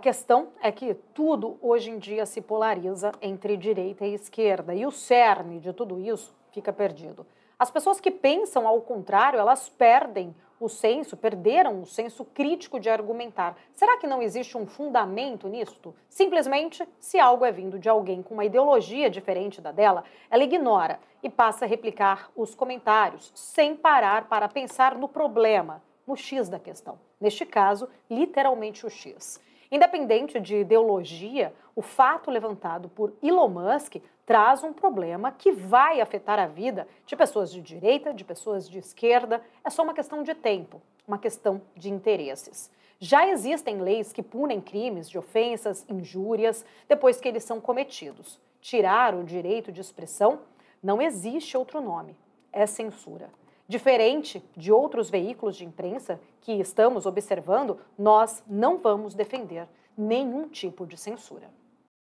questão é que tudo hoje em dia se polariza entre direita e esquerda, e o cerne de tudo isso fica perdido. As pessoas que pensam ao contrário, elas perdem o senso, perderam o senso crítico de argumentar. Será que não existe um fundamento nisto? Simplesmente, se algo é vindo de alguém com uma ideologia diferente da dela, ela ignora e passa a replicar os comentários, sem parar para pensar no problema, no X da questão. Neste caso, literalmente o X. Independente de ideologia, o fato levantado por Elon Musk traz um problema que vai afetar a vida de pessoas de direita, de pessoas de esquerda. É só uma questão de tempo, uma questão de interesses. Já existem leis que punem crimes de ofensas, injúrias, depois que eles são cometidos. Tirar o direito de expressão não existe outro nome. É censura. Diferente de outros veículos de imprensa que estamos observando, nós não vamos defender nenhum tipo de censura.